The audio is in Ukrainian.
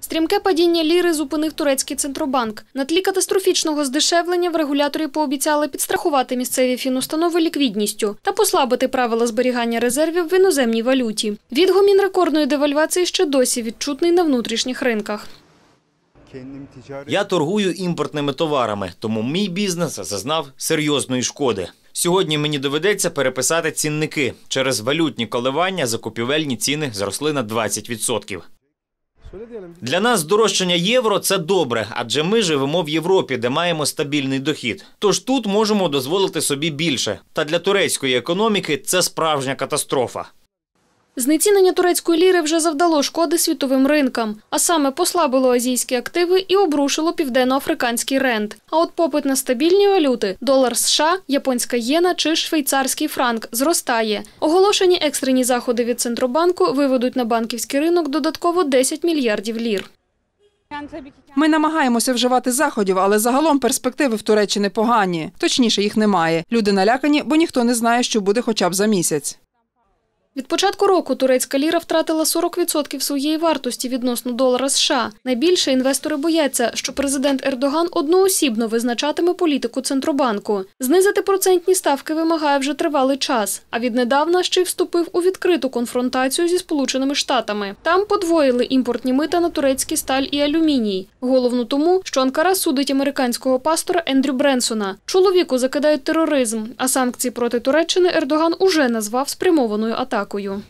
Стрімке падіння ліри зупинив турецький центробанк. На тлі катастрофічного здешевлення в регуляторі пообіцяли підстрахувати місцеві фінустанови ліквідністю та послабити правила зберігання резервів в іноземній валюті. Відгумін рекордної девальвації ще досі відчутний на внутрішніх ринках. Я торгую імпортними товарами, тому мій бізнес зазнав серйозної шкоди. Сьогодні мені доведеться переписати цінники через валютні коливання. Закупівельні ціни зросли на 20%. Для нас здорожчання євро це добре, адже ми живемо в Європі, де маємо стабільний дохід. Тож тут можемо дозволити собі більше. Та для турецької економіки це справжня катастрофа. Знецінення турецької ліри вже завдало шкоди світовим ринкам, а саме послабило азійські активи і обрушило південноафриканський рент. А от попит на стабільні валюти долар США, японська єна чи швейцарський франк зростає. Оголошені екстрені заходи від центробанку виведуть на банківський ринок додатково 10 мільярдів лір. Ми намагаємося вживати заходів, але загалом перспективи в Туреччині погані. Точніше, їх немає. Люди налякані, бо ніхто не знає, що буде хоча б за місяць. Від початку року турецька ліра втратила 40% своєї вартості відносно долара США. Найбільше інвестори бояться, що президент Ердоган одноосібно визначатиме політику центробанку. Знизити процентні ставки вимагає вже тривалий час. А віднедавна ще й вступив у відкриту конфронтацію зі Сполученими Штатами. Там подвоїли імпортні мита на турецькі сталь і алюміній. Головно тому, що Анкара судить американського пастора Ендрю Бренсона. Чоловіку закидають тероризм, а санкції проти Туреччини Ердоган уже назвав спрямованою атакою. Дякую.